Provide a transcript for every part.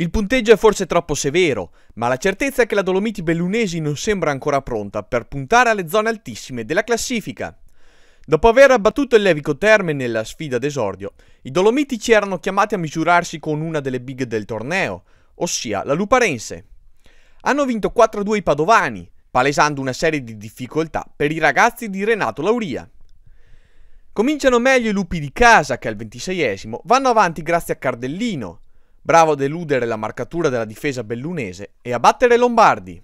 Il punteggio è forse troppo severo, ma la certezza è che la Dolomiti Bellunesi non sembra ancora pronta per puntare alle zone altissime della classifica. Dopo aver abbattuto il Levico Terme nella sfida d'esordio, i Dolomitici erano chiamati a misurarsi con una delle big del torneo, ossia la Luparense. Hanno vinto 4-2 i Padovani, palesando una serie di difficoltà per i ragazzi di Renato Lauria. Cominciano meglio i lupi di casa che al 26esimo vanno avanti grazie a Cardellino, bravo a deludere la marcatura della difesa bellunese e a battere Lombardi.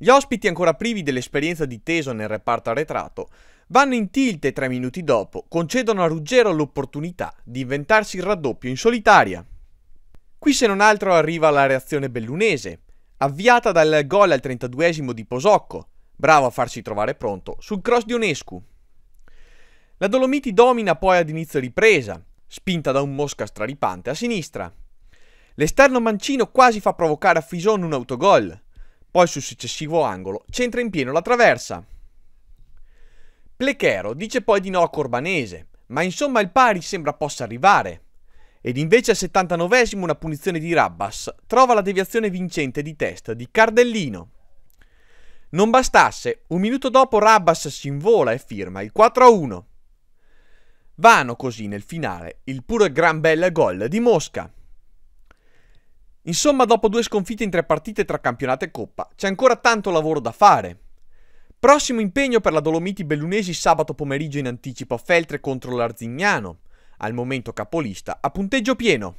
Gli ospiti ancora privi dell'esperienza di Teso nel reparto arretrato vanno in tilt e tre minuti dopo concedono a Ruggero l'opportunità di inventarsi il raddoppio in solitaria. Qui se non altro arriva la reazione bellunese, avviata dal gol al 32 esimo di Posocco, bravo a farsi trovare pronto sul cross di Onescu. La Dolomiti domina poi ad inizio ripresa, spinta da un Mosca straripante a sinistra, L'esterno mancino quasi fa provocare a Fison un autogol, poi sul successivo angolo centra in pieno la traversa. Plechero dice poi di no a Corbanese, ma insomma il pari sembra possa arrivare. Ed invece al 79esimo una punizione di Rabbas trova la deviazione vincente di testa di Cardellino. Non bastasse, un minuto dopo Rabbas si invola e firma il 4-1. Vano così nel finale il puro gran bel gol di Mosca. Insomma, dopo due sconfitte in tre partite tra campionato e coppa, c'è ancora tanto lavoro da fare. Prossimo impegno per la Dolomiti Bellunesi sabato pomeriggio in anticipo a Feltre contro l'Arzignano, al momento capolista, a punteggio pieno.